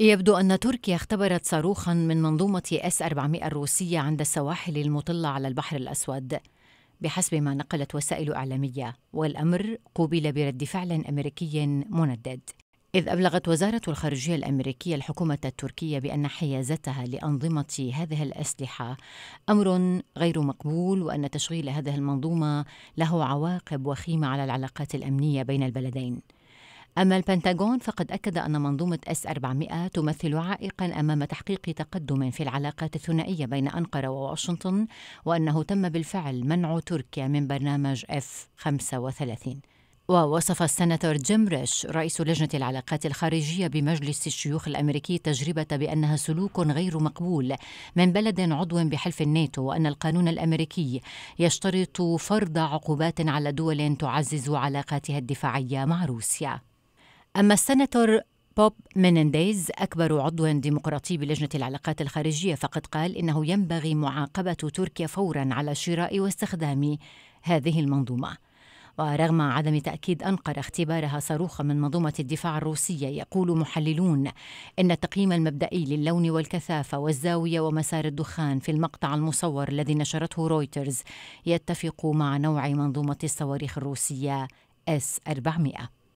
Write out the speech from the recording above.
يبدو أن تركيا اختبرت صاروخا من منظومة اس 400 الروسية عند السواحل المطلة على البحر الأسود بحسب ما نقلت وسائل إعلامية والأمر قوبل برد فعل أمريكي مندد إذ أبلغت وزارة الخارجية الأمريكية الحكومة التركية بأن حيازتها لأنظمة هذه الأسلحة أمر غير مقبول وأن تشغيل هذه المنظومة له عواقب وخيمة على العلاقات الأمنية بين البلدين أما البنتاغون فقد أكد أن منظومة S 400 تمثل عائقا أمام تحقيق تقدم في العلاقات الثنائية بين أنقرة وواشنطن وأنه تم بالفعل منع تركيا من برنامج F 35 ووصف السناتور جيم ريش رئيس لجنة العلاقات الخارجية بمجلس الشيوخ الأمريكي التجربة بأنها سلوك غير مقبول من بلد عضو بحلف الناتو وأن القانون الأمريكي يشترط فرض عقوبات على دول تعزز علاقاتها الدفاعية مع روسيا أما السناتور بوب مينينديز أكبر عضو ديمقراطي بلجنة العلاقات الخارجية فقد قال إنه ينبغي معاقبة تركيا فورا على شراء واستخدام هذه المنظومة ورغم عدم تأكيد أنقرة اختبارها صاروخا من منظومة الدفاع الروسية يقول محللون إن التقييم المبدئي للون والكثافة والزاوية ومسار الدخان في المقطع المصور الذي نشرته رويترز يتفق مع نوع منظومة الصواريخ الروسية S-400